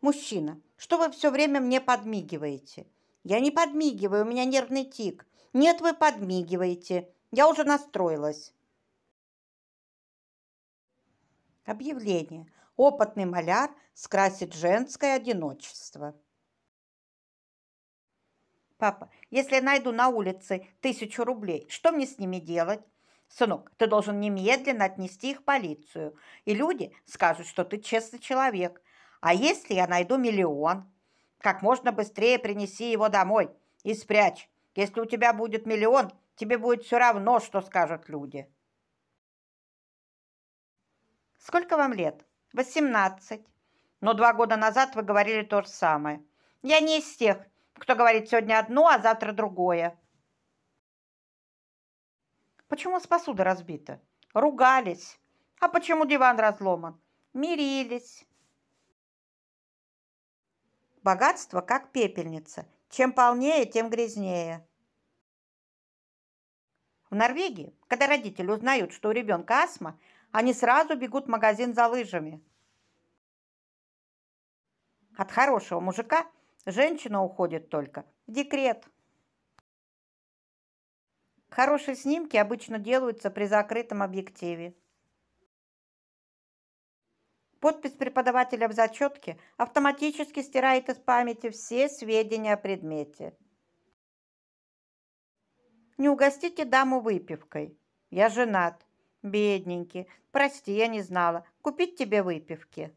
Мужчина, что вы все время мне подмигиваете? Я не подмигиваю, у меня нервный тик. Нет, вы подмигиваете. Я уже настроилась. Объявление. Опытный маляр скрасит женское одиночество. Папа, если я найду на улице тысячу рублей, что мне с ними делать? Сынок, ты должен немедленно отнести их в полицию, и люди скажут, что ты честный человек, а если я найду миллион, как можно быстрее принеси его домой и спрячь. Если у тебя будет миллион, тебе будет все равно, что скажут люди. Сколько вам лет? Восемнадцать. Но два года назад вы говорили то же самое. Я не из тех, кто говорит сегодня одно, а завтра другое. Почему с посуды разбита? Ругались. А почему диван разломан? Мирились. Богатство как пепельница. Чем полнее, тем грязнее. В Норвегии, когда родители узнают, что у ребенка астма, они сразу бегут в магазин за лыжами. От хорошего мужика женщина уходит только в декрет. Хорошие снимки обычно делаются при закрытом объективе. Подпись преподавателя в зачетке автоматически стирает из памяти все сведения о предмете. Не угостите даму выпивкой. Я женат. Бедненький. Прости, я не знала. Купить тебе выпивки.